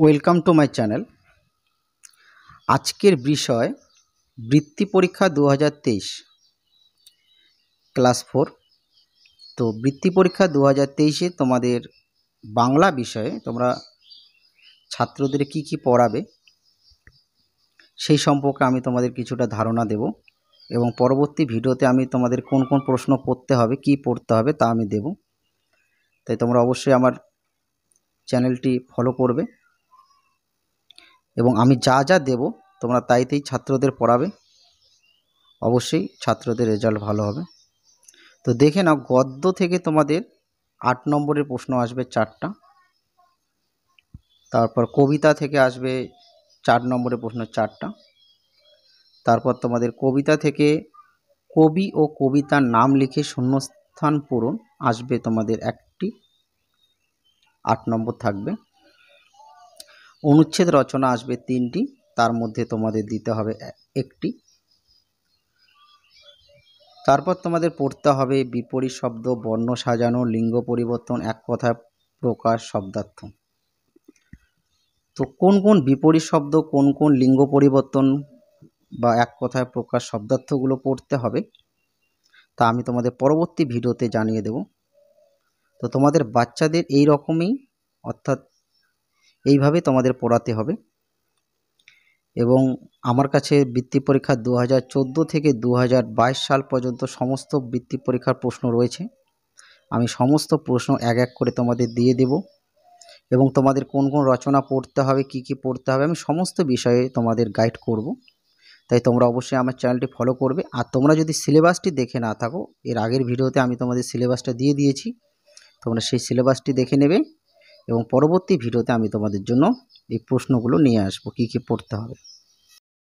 welcome to my channel আজকের বিষয় বৃত্তি পরীক্ষা দু ক্লাস ফোর তো বৃত্তি পরীক্ষা দু তেইশে তোমাদের বাংলা বিষয়ে তোমরা ছাত্রদের কি কি পড়াবে সেই সম্পর্কে আমি তোমাদের কিছুটা ধারণা দেব এবং পরবর্তী ভিডিওতে আমি তোমাদের কোন কোন প্রশ্ন পড়তে হবে কি পড়তে হবে তা আমি দেব তাই তোমরা অবশ্যই আমার চ্যানেলটি ফলো করবে এবং আমি যা যা দেব তোমরা তাইতেই ছাত্রদের পড়াবে অবশ্যই ছাত্রদের রেজাল্ট ভালো হবে তো দেখে নাও গদ্য থেকে তোমাদের আট নম্বরের প্রশ্ন আসবে চারটা তারপর কবিতা থেকে আসবে চার নম্বরের প্রশ্ন চারটা তারপর তোমাদের কবিতা থেকে কবি ও কবিতার নাম লিখে শূন্যস্থান পূরণ আসবে তোমাদের একটি আট নম্বর থাকবে অনুচ্ছেদ রচনা আসবে তিনটি তার মধ্যে তোমাদের দিতে হবে একটি তারপর তোমাদের পড়তে হবে বিপরীত শব্দ বর্ণ সাজানো লিঙ্গ পরিবর্তন এক কথা প্রকাশ শব্দার্থ তো কোন কোন বিপরীত শব্দ কোন কোন লিঙ্গ পরিবর্তন বা এক কথায় প্রকাশ শব্দার্থগুলো পড়তে হবে তা আমি তোমাদের পরবর্তী ভিডিওতে জানিয়ে দেব তো তোমাদের বাচ্চাদের এই রকমই অর্থাৎ এইভাবে তোমাদের পড়াতে হবে এবং আমার কাছে বৃত্তি পরীক্ষা দু হাজার থেকে দু সাল পর্যন্ত সমস্ত বৃত্তি পরীক্ষার প্রশ্ন রয়েছে আমি সমস্ত প্রশ্ন এক এক করে তোমাদের দিয়ে দেব এবং তোমাদের কোন কোন রচনা পড়তে হবে কি কি পড়তে হবে আমি সমস্ত বিষয়ে তোমাদের গাইড করব তাই তোমরা অবশ্যই আমার চ্যানেলটি ফলো করবে আর তোমরা যদি সিলেবাসটি দেখে না থাকো এর আগের ভিডিওতে আমি তোমাদের সিলেবাসটা দিয়ে দিয়েছি তোমরা সেই সিলেবাসটি দেখে নেবে এবং পরবর্তী ভিডিওতে আমি তোমাদের জন্য এই প্রশ্নগুলো নিয়ে আসবো কী কী পড়তে হবে